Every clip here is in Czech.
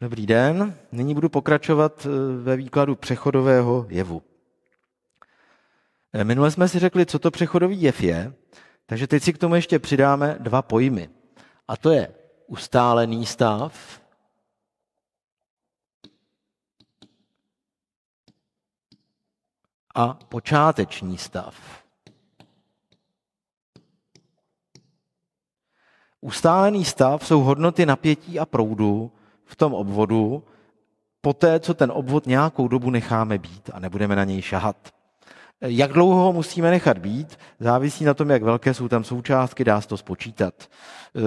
Dobrý den, nyní budu pokračovat eh, ve výkladu přechodového jevu. Eh, minule jsme si řekli, co to přechodový jev je, takže teď si k tomu ještě přidáme dva pojmy. A to je ustálený stav a počáteční stav. Ustálený stav jsou hodnoty napětí a proudu, v tom obvodu, poté, co ten obvod nějakou dobu necháme být a nebudeme na něj šahat. Jak dlouho ho musíme nechat být, závisí na tom, jak velké jsou tam součástky, dá se to spočítat.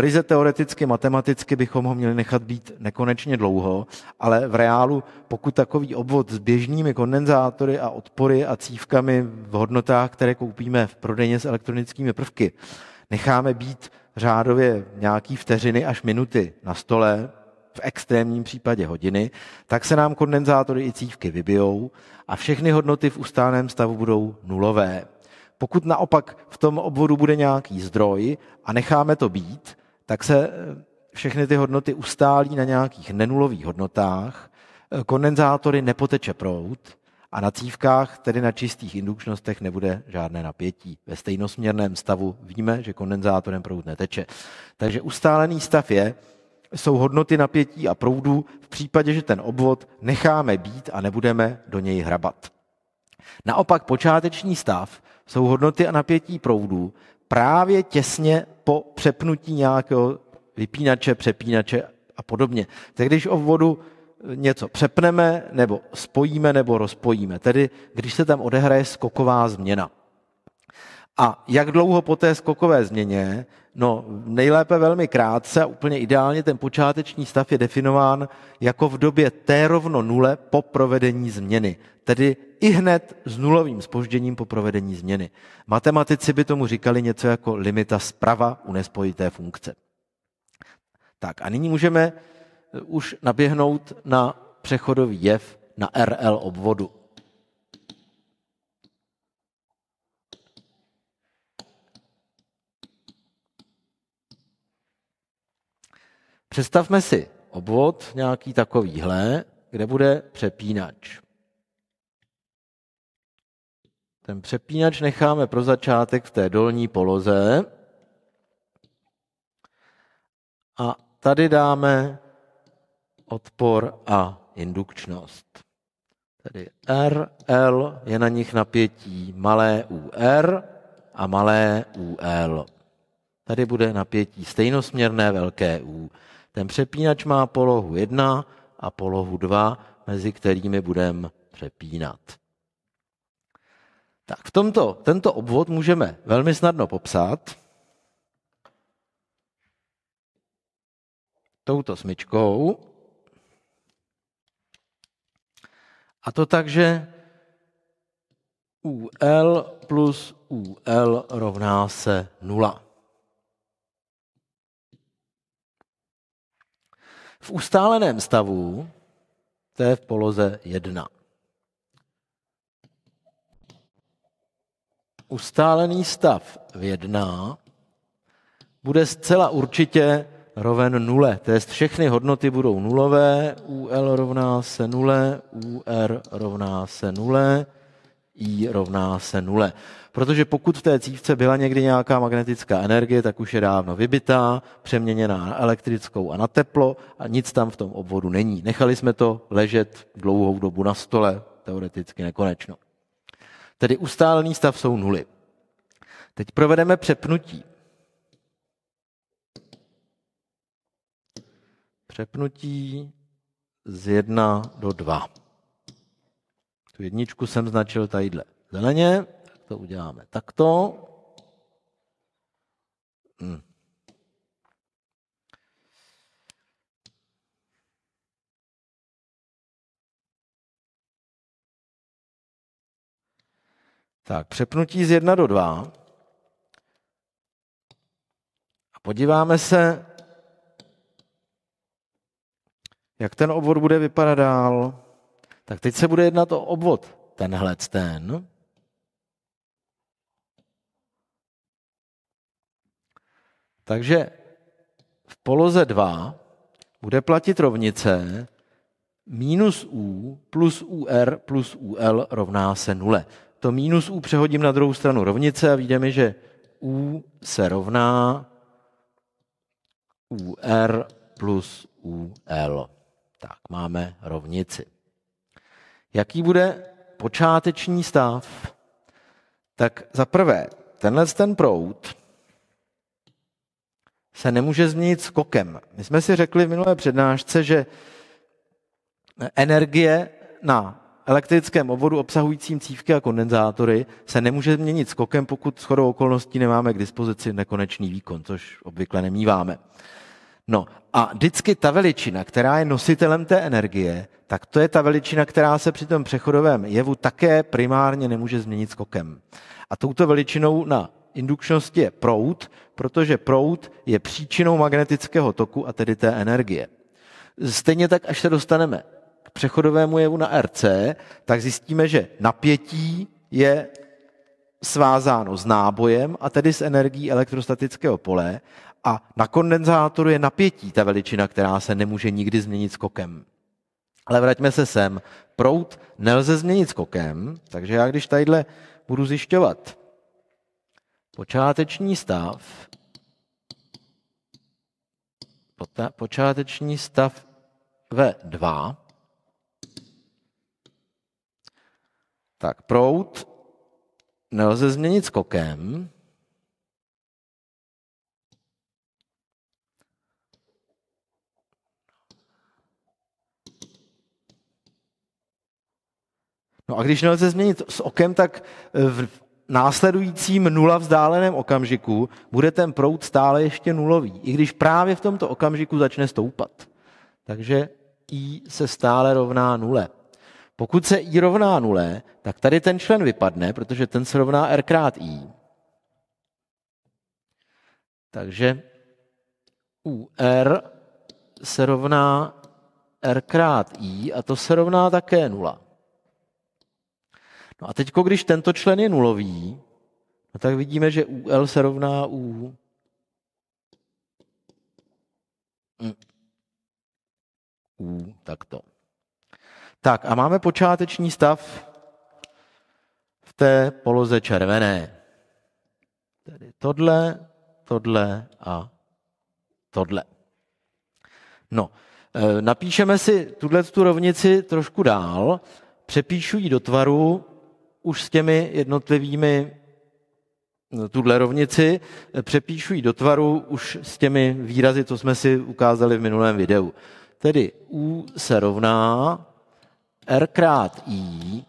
Ryze teoreticky, matematicky bychom ho měli nechat být nekonečně dlouho, ale v reálu, pokud takový obvod s běžnými kondenzátory a odpory a cívkami v hodnotách, které koupíme v prodejně s elektronickými prvky, necháme být řádově nějaký vteřiny až minuty na stole, v extrémním případě hodiny, tak se nám kondenzátory i cívky vybijou a všechny hodnoty v ustáleném stavu budou nulové. Pokud naopak v tom obvodu bude nějaký zdroj a necháme to být, tak se eh, všechny ty hodnoty ustálí na nějakých nenulových hodnotách, eh, kondenzátory nepoteče prout a na cívkách, tedy na čistých indukčnostech, nebude žádné napětí. Ve stejnosměrném stavu víme, že kondenzátorem prout neteče. Takže ustálený stav je, jsou hodnoty napětí a proudu v případě, že ten obvod necháme být a nebudeme do něj hrabat. Naopak počáteční stav jsou hodnoty a napětí proudu právě těsně po přepnutí nějakého vypínače, přepínače a podobně. Tak když obvodu něco přepneme, nebo spojíme, nebo rozpojíme. Tedy když se tam odehraje skoková změna. A jak dlouho po té skokové změně? No, nejlépe velmi krátce, úplně ideálně ten počáteční stav je definován jako v době T rovno nule po provedení změny. Tedy i hned s nulovým spožděním po provedení změny. Matematici by tomu říkali něco jako limita zprava u nespojité funkce. Tak a nyní můžeme eh, už naběhnout na přechodový jev na RL obvodu. Představme si obvod nějaký takovýhle, kde bude přepínač. Ten přepínač necháme pro začátek v té dolní poloze. A tady dáme odpor a indukčnost. Tedy R, L je na nich napětí malé u R a malé u L. Tady bude napětí stejnosměrné velké U. Ten přepínač má polohu 1 a polohu 2, mezi kterými budeme přepínat. Tak v tomto, tento obvod můžeme velmi snadno popsat. Touto smyčkou. A to tak, že UL plus UL rovná se 0. V ustáleném stavu, to je v poloze 1. Ustálený stav v 1 bude zcela určitě roven nule. To jest všechny hodnoty budou nulové, UL rovná se nule, UR rovná se nule, I rovná se nule. Protože pokud v té cívce byla někdy nějaká magnetická energie, tak už je dávno vybitá, přeměněná na elektrickou a na teplo a nic tam v tom obvodu není. Nechali jsme to ležet dlouhou dobu na stole, teoreticky nekonečno. Tedy ustálený stav jsou nuly. Teď provedeme přepnutí. Přepnutí z 1 do 2. Tu jedničku jsem značil tadyhle zeleně, to uděláme takto. Hmm. Tak, přepnutí z 1 do 2. A podíváme se, jak ten obvod bude vypadat dál. Tak teď se bude jednat o obvod tenhle ten. Takže v poloze 2 bude platit rovnice minus u plus ur plus ul rovná se nule. To minus u přehodím na druhou stranu rovnice a vidíme, že u se rovná ur plus ul. Tak máme rovnici. Jaký bude počáteční stav? Tak za prvé, tenhle ten proud se nemůže změnit skokem. My jsme si řekli v minulé přednášce, že energie na elektrickém obvodu obsahujícím cívky a kondenzátory se nemůže změnit skokem, pokud shodou okolností nemáme k dispozici nekonečný výkon, což obvykle nemýváme. No a vždycky ta veličina, která je nositelem té energie, tak to je ta veličina, která se při tom přechodovém jevu také primárně nemůže změnit skokem. A touto veličinou na indukčnost je prout, protože prout je příčinou magnetického toku a tedy té energie. Stejně tak, až se dostaneme k přechodovému jevu na RC, tak zjistíme, že napětí je svázáno s nábojem a tedy s energií elektrostatického pole a na kondenzátoru je napětí ta veličina, která se nemůže nikdy změnit skokem. Ale vraťme se sem. Prout nelze změnit skokem, takže já když tadyhle budu zjišťovat Počáteční stav počáteční stav v 2. Tak prout nelze změnit skokem. No a když nelze změnit s okem, tak v následujícím nula vzdáleném okamžiku bude ten proud stále ještě nulový, i když právě v tomto okamžiku začne stoupat. Takže I se stále rovná nule. Pokud se I rovná nule, tak tady ten člen vypadne, protože ten se rovná R krát I. Takže u R se rovná R krát I a to se rovná také nula. No a teď, když tento člen je nulový, no tak vidíme, že UL se rovná U. U, takto. Tak a máme počáteční stav v té poloze červené. Tedy tohle, tohle a tohle. No, e, napíšeme si tuhle tu rovnici trošku dál, přepíšu ji do tvaru už s těmi jednotlivými no, tuhle rovnici eh, přepíšu ji do tvaru už s těmi výrazy, co jsme si ukázali v minulém videu. Tedy U se rovná R krát I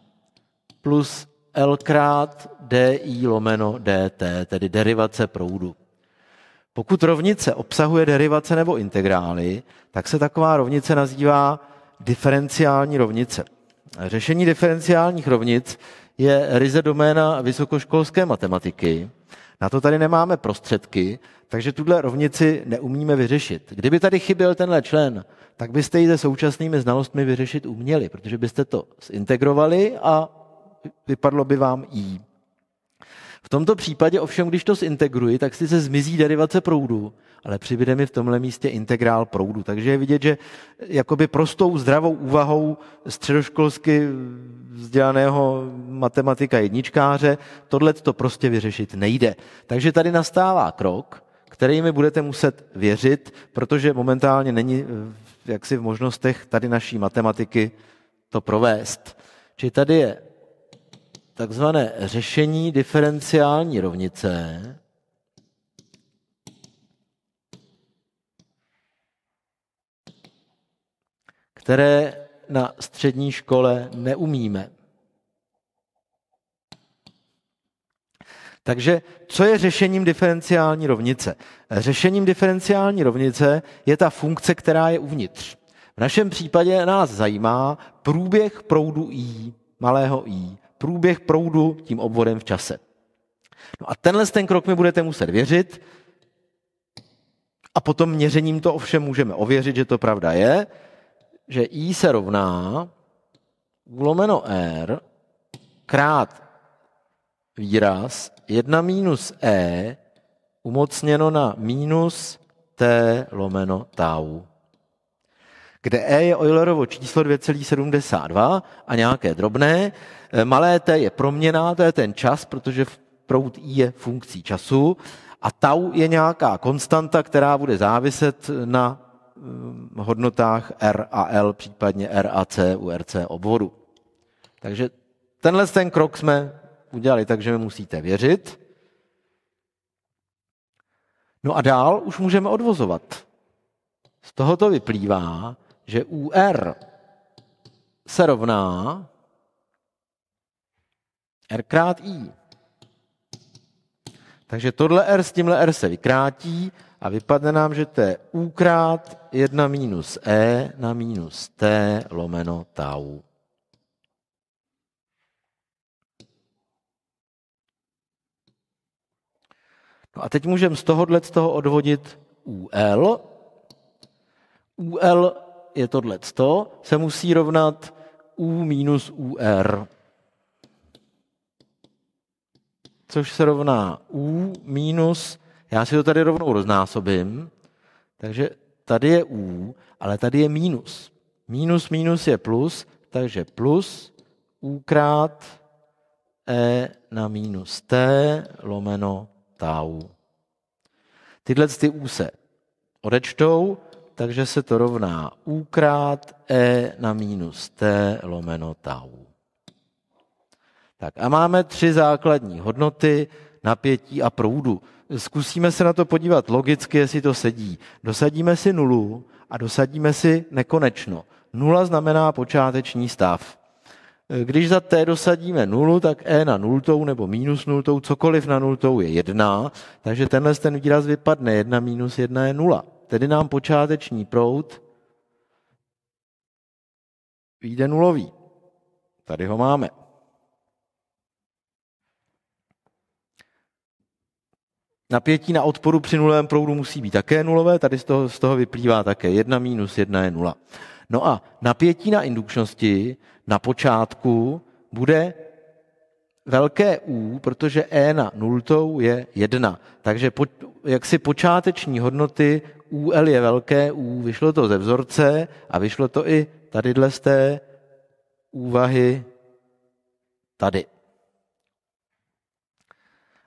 plus L krát DI lomeno DT, tedy derivace proudu. Pokud rovnice obsahuje derivace nebo integrály, tak se taková rovnice nazývá diferenciální rovnice. Řešení diferenciálních rovnic je ryze doména vysokoškolské matematiky. Na to tady nemáme prostředky, takže tuhle rovnici neumíme vyřešit. Kdyby tady chyběl tenhle člen, tak byste ji se současnými znalostmi vyřešit uměli, protože byste to zintegrovali a vypadlo by vám jí tomto případě ovšem, když to zintegruji, tak si se zmizí derivace proudu, ale přibude mi v tomhle místě integrál proudu. Takže je vidět, že jakoby prostou zdravou úvahou středoškolsky vzdělaného matematika jedničkáře tohle to prostě vyřešit nejde. Takže tady nastává krok, který mi budete muset věřit, protože momentálně není eh, jaksi v možnostech tady naší matematiky to provést. Čili tady je takzvané řešení diferenciální rovnice, které na střední škole neumíme. Takže co je řešením diferenciální rovnice? Řešením diferenciální rovnice je ta funkce, která je uvnitř. V našem případě nás zajímá průběh proudu i, malého i průběh proudu tím obvodem v čase. No a tenhle ten krok mi budete muset věřit a potom měřením to ovšem můžeme ověřit, že to pravda je, že I se rovná ulomeno R krát výraz 1 minus E umocněno na minus T lomeno tau kde E je Eulerovo číslo 2,72 a nějaké drobné. E, malé T je proměná, to je ten čas, protože proud I je funkcí času. A tau je nějaká konstanta, která bude záviset na mm, hodnotách R a L, případně R a C u RC obvodu. Takže tenhle ten krok jsme udělali, takže mi musíte věřit. No a dál už můžeme odvozovat. Z tohoto vyplývá, že UR se rovná R krát I. Takže tohle R s tímhle R se vykrátí a vypadne nám, že to je U krát 1 minus E na minus T lomeno tau. No a teď můžeme z tohohle z toho odvodit UL. UL je tohle 100, se musí rovnat U minus UR. Což se rovná U minus, já si to tady rovnou roznásobím, takže tady je U, ale tady je minus. Minus minus je plus, takže plus U krát E na minus T lomeno tau. Tyhle ty U se odečtou, takže se to rovná u krát e na minus t lomeno tau. Tak a máme tři základní hodnoty napětí a proudu. Zkusíme se na to podívat logicky, jestli to sedí. Dosadíme si nulu a dosadíme si nekonečno. Nula znamená počáteční stav. Když za t dosadíme nulu, tak e na nultou nebo minus nultou, cokoliv na nultou je jedna, takže tenhle ten výraz vypadne jedna minus jedna je nula tedy nám počáteční prout vyjde nulový. Tady ho máme. Napětí na odporu při nulovém proudu musí být také nulové, tady z toho, z toho vyplývá také 1 minus 1 je 0. No a napětí na indukčnosti na počátku bude velké U, protože E na nultou je 1. Takže jaksi počáteční hodnoty UL je velké U, vyšlo to ze vzorce a vyšlo to i tady z té úvahy tady.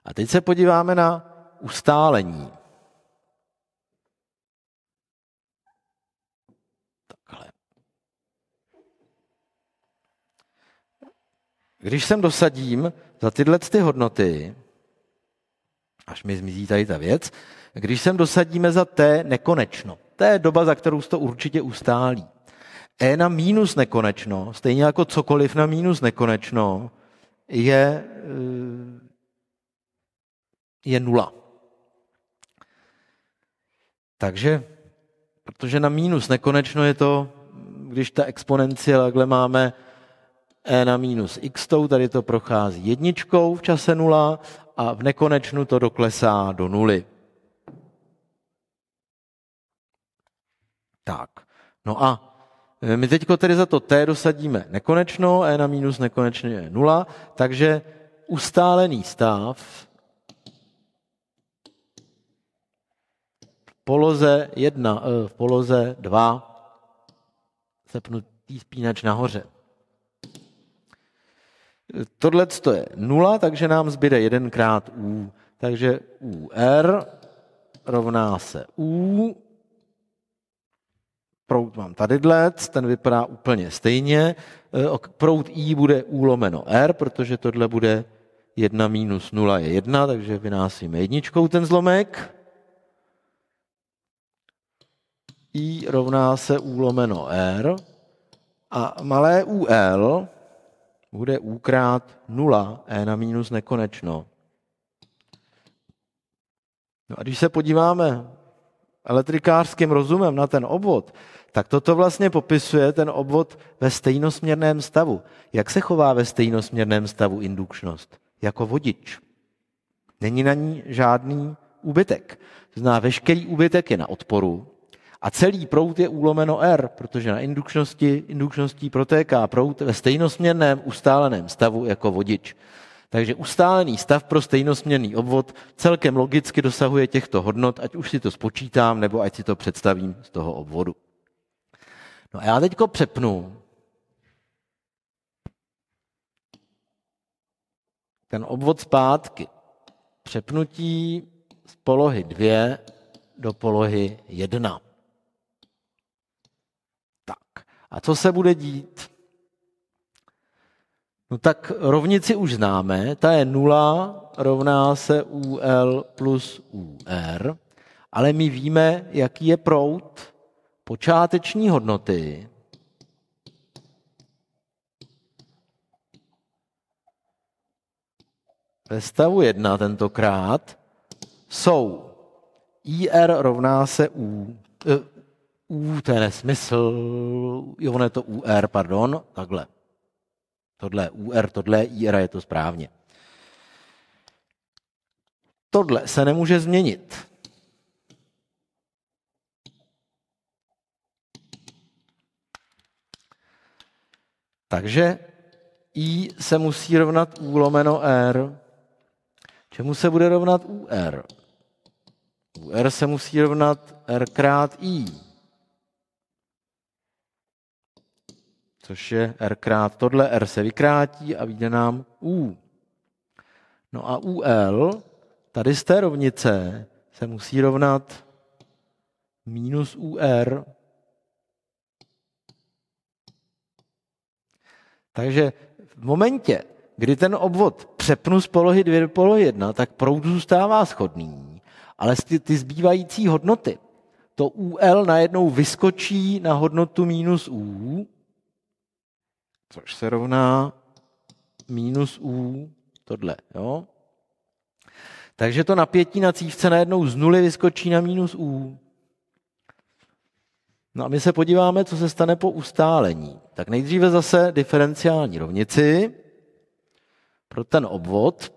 A teď se podíváme na ustálení. Takhle. Když sem dosadím za tyhle ty hodnoty, až mi zmizí tady ta věc, když sem dosadíme za t nekonečno. To je doba, za kterou se to určitě ustálí. e na minus nekonečno, stejně jako cokoliv na minus nekonečno, je, eh, je nula. Takže, protože na minus nekonečno je to, když ta exponenciál, takhle máme e na minus x, tady to prochází jedničkou v čase nula a v nekonečnu to doklesá do nuly. Tak, no a e, my teď tedy za to t dosadíme nekonečno, e na minus nekonečně je nula, takže ustálený stav v poloze 1, e, v poloze 2 sepnutý spínač nahoře. Tohle je nula, takže nám zbyde jedenkrát U. Takže UR rovná se U. Prout mám tady dlec, ten vypadá úplně stejně. E, prout I bude U lomeno R, protože tohle bude 1 minus 0 je 1, takže vynásíme jedničkou ten zlomek. I rovná se U lomeno R. A malé UL bude u krát 0 e na minus nekonečno. No a když se podíváme elektrikářským rozumem na ten obvod, tak toto vlastně popisuje ten obvod ve stejnosměrném stavu. Jak se chová ve stejnosměrném stavu indukčnost? Jako vodič. Není na ní žádný úbytek. zná veškerý úbytek je na odporu, a celý prout je úlomeno R, protože na indukčnosti, indukčností protéká prout ve stejnosměrném ustáleném stavu jako vodič. Takže ustálený stav pro stejnosměrný obvod celkem logicky dosahuje těchto hodnot, ať už si to spočítám, nebo ať si to představím z toho obvodu. No a já teďko přepnu ten obvod zpátky. Přepnutí z polohy 2 do polohy 1. A co se bude dít? No tak rovnici už známe, ta je 0 rovná se UL plus UR, ale my víme, jaký je prout počáteční hodnoty ve stavu 1 tentokrát jsou IR rovná se U, eh, u, to je nesmysl, jo, ono je to UR, pardon, takhle. Tohle je UR, tohle je IR, je to správně. Tohle se nemůže změnit. Takže I se musí rovnat U lomeno R. Čemu se bude rovnat UR? UR se musí rovnat R krát I. což je r krát tohle, r se vykrátí a vyjde nám u. No a ul, tady z té rovnice se musí rovnat minus ur. Takže v momentě, kdy ten obvod přepnu z polohy 2 do polohy 1, tak proud zůstává schodný, ale ty, ty zbývající hodnoty, to UL najednou vyskočí na hodnotu minus U což se rovná minus U, tohle, jo? Takže to napětí na cívce najednou z nuly vyskočí na minus U. No a my se podíváme, co se stane po ustálení. Tak nejdříve zase diferenciální rovnici pro ten obvod.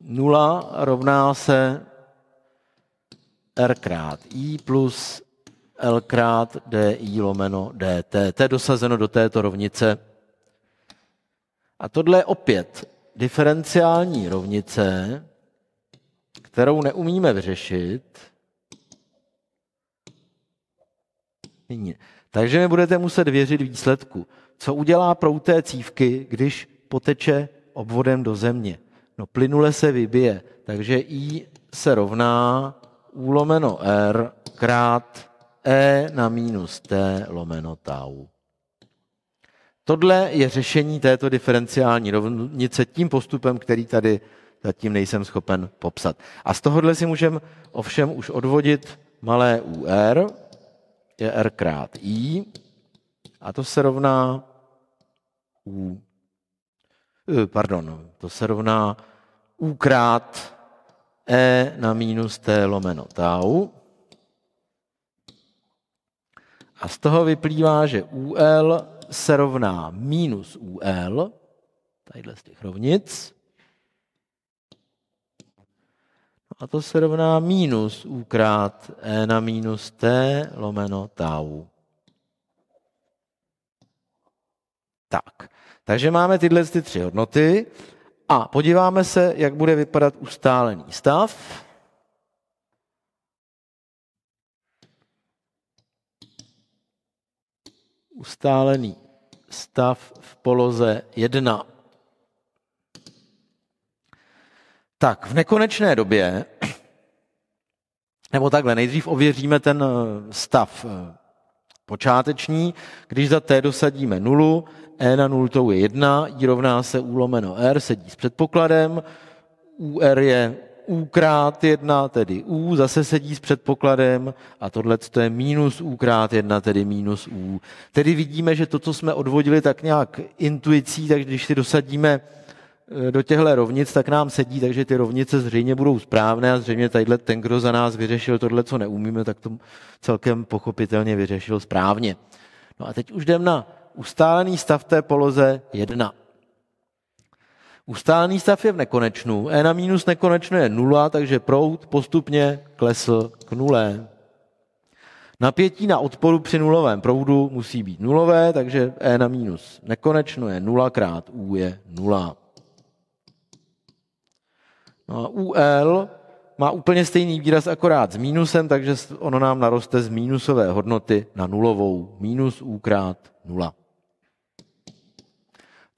nula rovná se r krát i plus L krát d i lomeno DT. To je dosazeno do této rovnice. A tohle je opět diferenciální rovnice, kterou neumíme vyřešit. Takže mi budete muset věřit výsledku. Co udělá prouté cívky, když poteče obvodem do země? No plynule se vybije, takže I se rovná úlomeno R krát E na minus T lomeno tau. Tohle je řešení této diferenciální rovnice tím postupem, který tady zatím nejsem schopen popsat. A z tohohle si můžeme ovšem už odvodit malé UR, je R krát I, a to se rovná U, e, pardon, to se rovná U krát E na minus T lomeno tau. A z toho vyplývá, že UL se rovná minus UL, tadyhle z těch rovnic, no a to se rovná minus u krát e na minus t lomeno tau. Tak, takže máme tyhle ty tři hodnoty a podíváme se, jak bude vypadat ustálený stav. ustálený stav v poloze 1. Tak, v nekonečné době, nebo takhle, nejdřív ověříme ten eh, stav eh, počáteční, když za t dosadíme nulu, e na nultou je 1, i rovná se u lomeno r, sedí s předpokladem, ur je u krát jedna, tedy U, zase sedí s předpokladem a tohle to je minus U krát jedna, tedy minus U. Tedy vidíme, že to, co jsme odvodili tak nějak intuicí, tak když si dosadíme e, do těchto rovnic, tak nám sedí, takže ty rovnice zřejmě budou správné a zřejmě tadyhle ten, kdo za nás vyřešil tohle, co neumíme, tak to celkem pochopitelně vyřešil správně. No a teď už jdem na ustálený stav té poloze 1. Ustálený stav je v nekonečnu. E na minus nekonečno je nula, takže proud postupně klesl k nule. Napětí na odporu při nulovém proudu musí být nulové, takže E na minus nekonečno je 0 krát U je 0. No a UL má úplně stejný výraz, akorát s mínusem, takže ono nám naroste z mínusové hodnoty na nulovou. Minus U krát 0.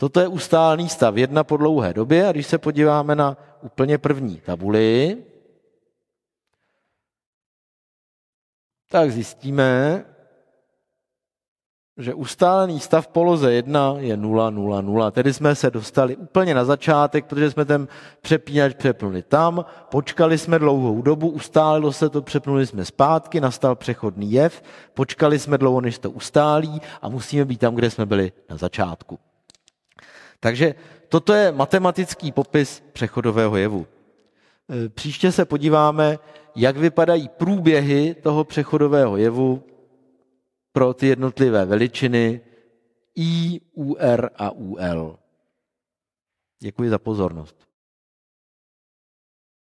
Toto je ustálený stav jedna po dlouhé době a když se podíváme na úplně první tabuli, tak zjistíme, že ustálený stav poloze 1 je 0, 0, 0. Tedy jsme se dostali úplně na začátek, protože jsme ten přepínač přepnuli tam, počkali jsme dlouhou dobu, ustálilo se to, přepnuli jsme zpátky, nastal přechodný jev, počkali jsme dlouho, než to ustálí a musíme být tam, kde jsme byli na začátku. Takže toto je matematický popis přechodového jevu. E, příště se podíváme, jak vypadají průběhy toho přechodového jevu pro ty jednotlivé veličiny I, UR a UL. Děkuji za pozornost.